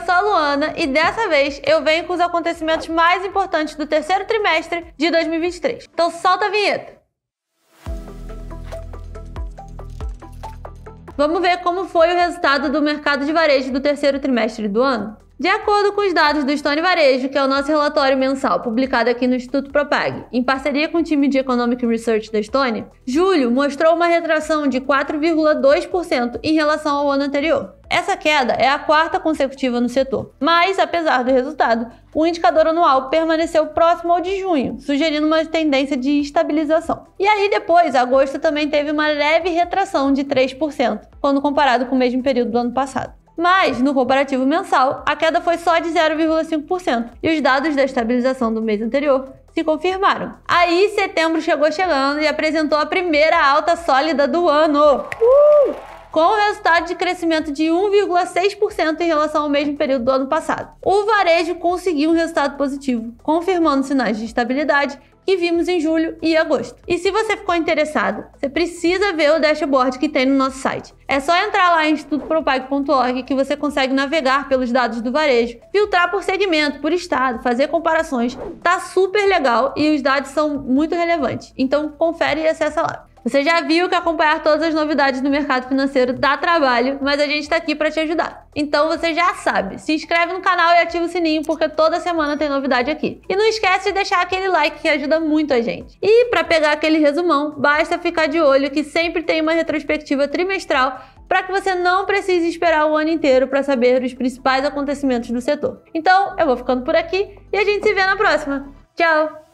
eu sou a Luana e dessa vez eu venho com os acontecimentos mais importantes do terceiro trimestre de 2023. Então solta a vinheta! Vamos ver como foi o resultado do mercado de varejo do terceiro trimestre do ano? De acordo com os dados do Stone Varejo, que é o nosso relatório mensal publicado aqui no Instituto Propag, em parceria com o time de Economic Research da Stone, julho mostrou uma retração de 4,2% em relação ao ano anterior. Essa queda é a quarta consecutiva no setor, mas apesar do resultado, o indicador anual permaneceu próximo ao de junho, sugerindo uma tendência de estabilização. E aí depois, agosto também teve uma leve retração de 3%, quando comparado com o mesmo período do ano passado. Mas, no comparativo mensal, a queda foi só de 0,5%, e os dados da estabilização do mês anterior se confirmaram. Aí, setembro chegou chegando e apresentou a primeira alta sólida do ano com o resultado de crescimento de 1,6% em relação ao mesmo período do ano passado. O varejo conseguiu um resultado positivo, confirmando sinais de estabilidade que vimos em julho e agosto. E se você ficou interessado, você precisa ver o dashboard que tem no nosso site. É só entrar lá em institutopropago.org que você consegue navegar pelos dados do varejo, filtrar por segmento, por estado, fazer comparações. Tá super legal e os dados são muito relevantes. Então confere e acessa lá. Você já viu que acompanhar todas as novidades do mercado financeiro dá trabalho, mas a gente está aqui para te ajudar. Então você já sabe, se inscreve no canal e ativa o sininho porque toda semana tem novidade aqui. E não esquece de deixar aquele like que ajuda muito a gente. E para pegar aquele resumão, basta ficar de olho que sempre tem uma retrospectiva trimestral para que você não precise esperar o ano inteiro para saber dos principais acontecimentos do setor. Então, eu vou ficando por aqui e a gente se vê na próxima. Tchau!